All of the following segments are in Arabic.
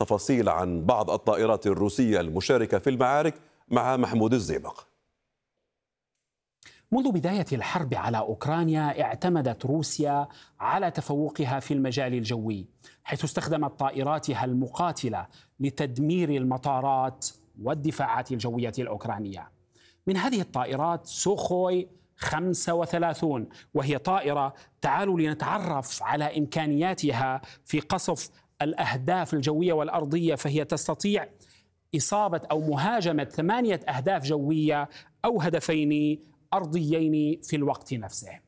تفاصيل عن بعض الطائرات الروسية المشاركة في المعارك مع محمود الزيبق منذ بداية الحرب على أوكرانيا اعتمدت روسيا على تفوقها في المجال الجوي حيث استخدمت طائراتها المقاتلة لتدمير المطارات والدفاعات الجوية الأوكرانية من هذه الطائرات سوخوي 35 وهي طائرة تعالوا لنتعرف على إمكانياتها في قصف الأهداف الجوية والأرضية فهي تستطيع إصابة أو مهاجمة ثمانية أهداف جوية أو هدفين أرضيين في الوقت نفسه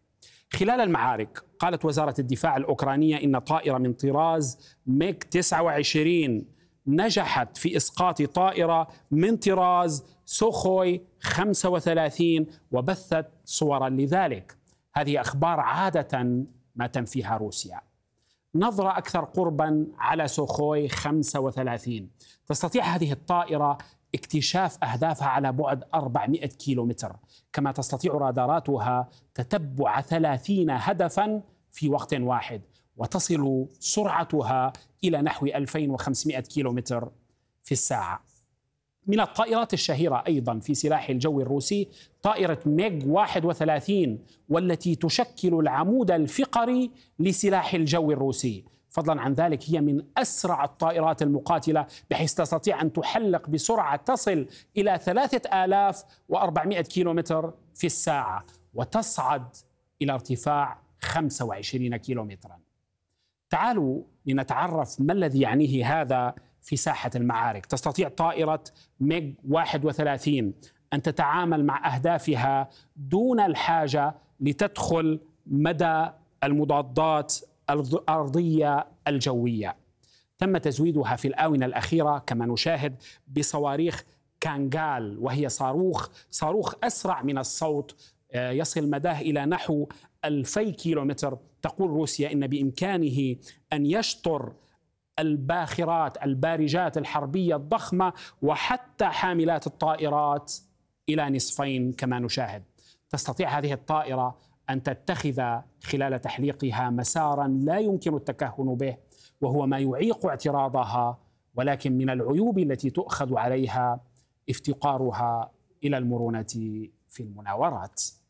خلال المعارك قالت وزارة الدفاع الأوكرانية إن طائرة من طراز ميك 29 نجحت في إسقاط طائرة من طراز سوخوي 35 وبثت صورا لذلك هذه أخبار عادة ما تنفيها روسيا نظرة أكثر قربا على سوخوي 35 تستطيع هذه الطائرة اكتشاف أهدافها على بعد 400 كيلومتر كما تستطيع راداراتها تتبع 30 هدفا في وقت واحد وتصل سرعتها إلى نحو 2500 كيلومتر في الساعة من الطائرات الشهيرة أيضا في سلاح الجو الروسي طائرة ميغ 31 والتي تشكل العمود الفقري لسلاح الجو الروسي فضلا عن ذلك هي من أسرع الطائرات المقاتلة بحيث تستطيع أن تحلق بسرعة تصل إلى 3400 كيلومتر في الساعة وتصعد إلى ارتفاع 25 كيلومترا تعالوا لنتعرف ما الذي يعنيه هذا في ساحة المعارك تستطيع طائرة ميج 31 أن تتعامل مع أهدافها دون الحاجة لتدخل مدى المضادات الأرضية الجوية تم تزويدها في الآونة الأخيرة كما نشاهد بصواريخ كانغال وهي صاروخ صاروخ أسرع من الصوت آه، يصل مداه إلى نحو ألفي كيلومتر تقول روسيا إن بإمكانه أن يشطر الباخرات البارجات الحربيه الضخمه وحتى حاملات الطائرات الى نصفين كما نشاهد. تستطيع هذه الطائره ان تتخذ خلال تحليقها مسارا لا يمكن التكهن به وهو ما يعيق اعتراضها ولكن من العيوب التي تؤخذ عليها افتقارها الى المرونه في المناورات.